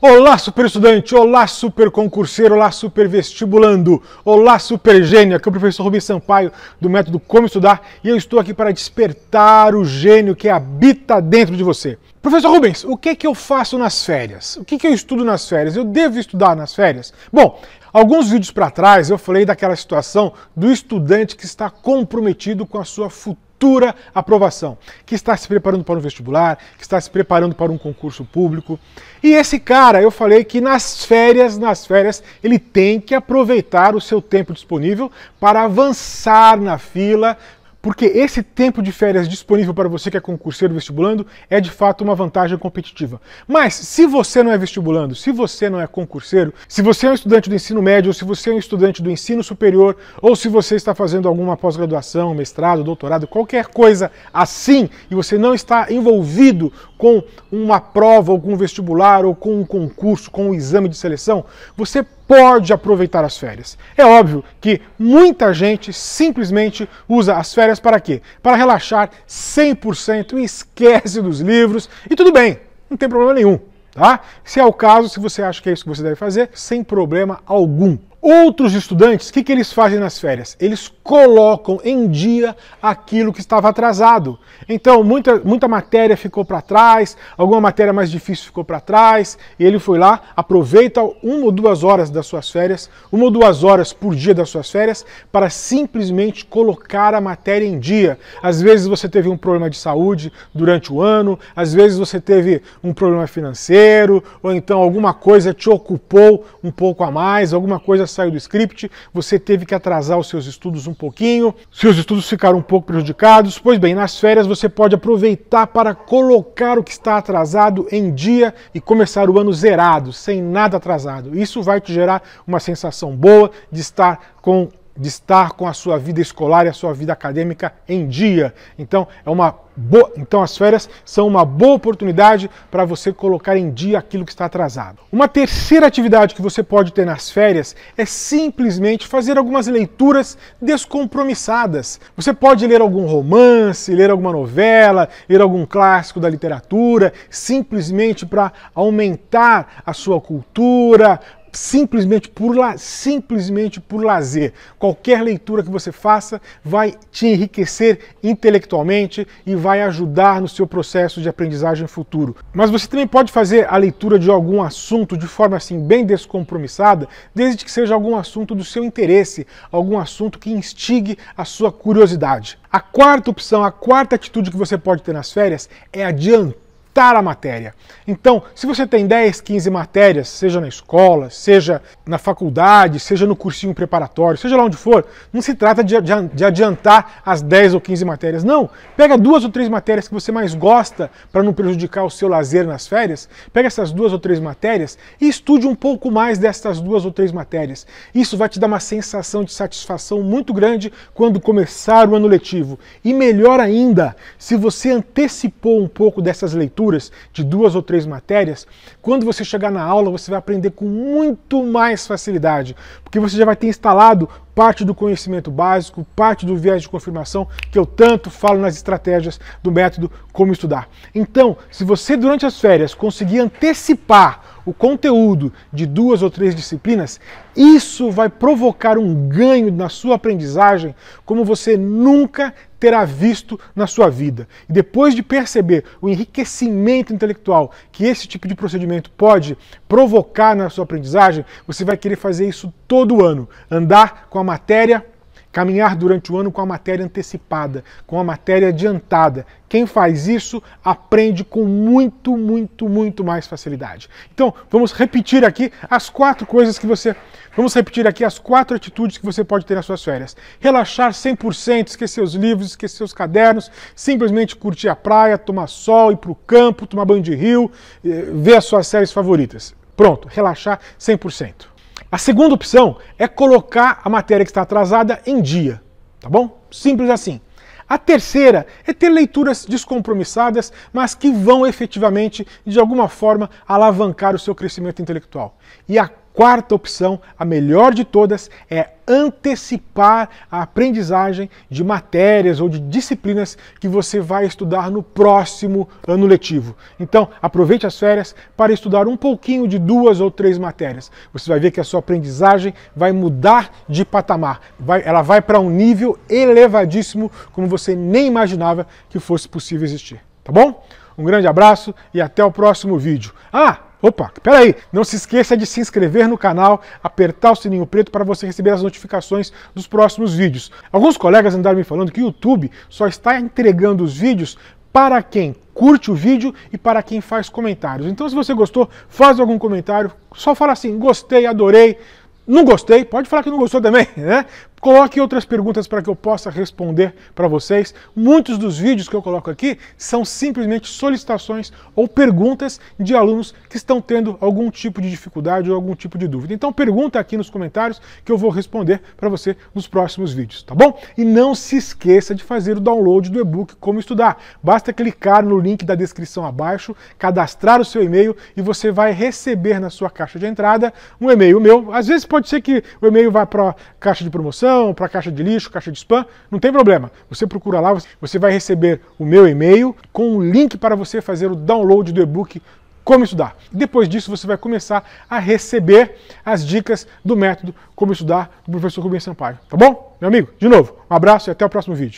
Olá, super estudante! Olá, super concurseiro! Olá, super vestibulando! Olá, super gênio! Aqui é o professor Rubens Sampaio do método Como Estudar e eu estou aqui para despertar o gênio que habita dentro de você. Professor Rubens, o que é que eu faço nas férias? O que é que eu estudo nas férias? Eu devo estudar nas férias? Bom, alguns vídeos para trás eu falei daquela situação do estudante que está comprometido com a sua futura futura aprovação, que está se preparando para um vestibular, que está se preparando para um concurso público. E esse cara, eu falei que nas férias, nas férias, ele tem que aproveitar o seu tempo disponível para avançar na fila, porque esse tempo de férias disponível para você que é concurseiro vestibulando é de fato uma vantagem competitiva. Mas se você não é vestibulando, se você não é concurseiro, se você é um estudante do ensino médio, se você é um estudante do ensino superior, ou se você está fazendo alguma pós-graduação, mestrado, doutorado, qualquer coisa assim, e você não está envolvido com uma prova, ou com um vestibular, ou com um concurso, com um exame de seleção, você pode aproveitar as férias. É óbvio que muita gente simplesmente usa as férias para quê? Para relaxar 100% e esquece dos livros, e tudo bem, não tem problema nenhum. Tá? Se é o caso, se você acha que é isso que você deve fazer, sem problema algum. Outros estudantes, o que, que eles fazem nas férias? Eles colocam em dia aquilo que estava atrasado. Então, muita, muita matéria ficou para trás, alguma matéria mais difícil ficou para trás, e ele foi lá, aproveita uma ou duas horas das suas férias, uma ou duas horas por dia das suas férias, para simplesmente colocar a matéria em dia. Às vezes você teve um problema de saúde durante o ano, às vezes você teve um problema financeiro, ou então alguma coisa te ocupou um pouco a mais, alguma coisa saiu do script, você teve que atrasar os seus estudos um pouquinho, seus estudos ficaram um pouco prejudicados. Pois bem, nas férias você pode aproveitar para colocar o que está atrasado em dia e começar o ano zerado, sem nada atrasado. Isso vai te gerar uma sensação boa de estar com de estar com a sua vida escolar e a sua vida acadêmica em dia. Então, é uma boa, então as férias são uma boa oportunidade para você colocar em dia aquilo que está atrasado. Uma terceira atividade que você pode ter nas férias é simplesmente fazer algumas leituras descompromissadas. Você pode ler algum romance, ler alguma novela, ler algum clássico da literatura, simplesmente para aumentar a sua cultura, simplesmente por, la, simplesmente por lazer. Qualquer leitura que você faça vai te enriquecer intelectualmente e vai ajudar no seu processo de aprendizagem futuro. Mas você também pode fazer a leitura de algum assunto de forma assim bem descompromissada, desde que seja algum assunto do seu interesse, algum assunto que instigue a sua curiosidade. A quarta opção, a quarta atitude que você pode ter nas férias é adiantar captar a matéria. Então, se você tem 10, 15 matérias, seja na escola, seja na faculdade, seja no cursinho preparatório, seja lá onde for, não se trata de adiantar as 10 ou 15 matérias. Não. Pega duas ou três matérias que você mais gosta para não prejudicar o seu lazer nas férias, pega essas duas ou três matérias e estude um pouco mais dessas duas ou três matérias. Isso vai te dar uma sensação de satisfação muito grande quando começar o ano letivo. E melhor ainda, se você antecipou um pouco dessas leituras, leituras de duas ou três matérias, quando você chegar na aula, você vai aprender com muito mais facilidade, porque você já vai ter instalado parte do conhecimento básico, parte do viés de confirmação que eu tanto falo nas estratégias do método Como Estudar. Então, se você durante as férias conseguir antecipar o conteúdo de duas ou três disciplinas, isso vai provocar um ganho na sua aprendizagem como você nunca terá visto na sua vida. E depois de perceber o enriquecimento intelectual que esse tipo de procedimento pode provocar na sua aprendizagem, você vai querer fazer isso todo ano, andar com a matéria Caminhar durante o ano com a matéria antecipada, com a matéria adiantada. Quem faz isso aprende com muito, muito, muito mais facilidade. Então, vamos repetir aqui as quatro coisas que você. Vamos repetir aqui as quatro atitudes que você pode ter nas suas férias. Relaxar 100%, esquecer os livros, esquecer os cadernos, simplesmente curtir a praia, tomar sol, ir para o campo, tomar banho de rio, eh, ver as suas séries favoritas. Pronto, relaxar 100%. A segunda opção é colocar a matéria que está atrasada em dia, tá bom? Simples assim. A terceira é ter leituras descompromissadas, mas que vão efetivamente, de alguma forma, alavancar o seu crescimento intelectual. E a quarta opção, a melhor de todas, é antecipar a aprendizagem de matérias ou de disciplinas que você vai estudar no próximo ano letivo. Então, aproveite as férias para estudar um pouquinho de duas ou três matérias. Você vai ver que a sua aprendizagem vai mudar de patamar. Vai, ela vai para um nível elevadíssimo, como você nem imaginava que fosse possível existir. Tá bom? Um grande abraço e até o próximo vídeo. Ah! Opa, peraí! Não se esqueça de se inscrever no canal, apertar o sininho preto para você receber as notificações dos próximos vídeos. Alguns colegas andaram me falando que o YouTube só está entregando os vídeos para quem curte o vídeo e para quem faz comentários. Então, se você gostou, faz algum comentário, só fala assim: gostei, adorei. Não gostei, pode falar que não gostou também, né? Coloque outras perguntas para que eu possa responder para vocês. Muitos dos vídeos que eu coloco aqui são simplesmente solicitações ou perguntas de alunos que estão tendo algum tipo de dificuldade ou algum tipo de dúvida. Então pergunta aqui nos comentários que eu vou responder para você nos próximos vídeos, tá bom? E não se esqueça de fazer o download do e-book Como Estudar. Basta clicar no link da descrição abaixo, cadastrar o seu e-mail e você vai receber na sua caixa de entrada um e-mail meu. Às vezes pode ser que o e-mail vá para a caixa de promoção, para caixa de lixo, caixa de spam, não tem problema. Você procura lá, você vai receber o meu e-mail com um link para você fazer o download do e-book Como Estudar. Depois disso, você vai começar a receber as dicas do método Como Estudar do professor Rubens Sampaio. Tá bom? Meu amigo, de novo, um abraço e até o próximo vídeo.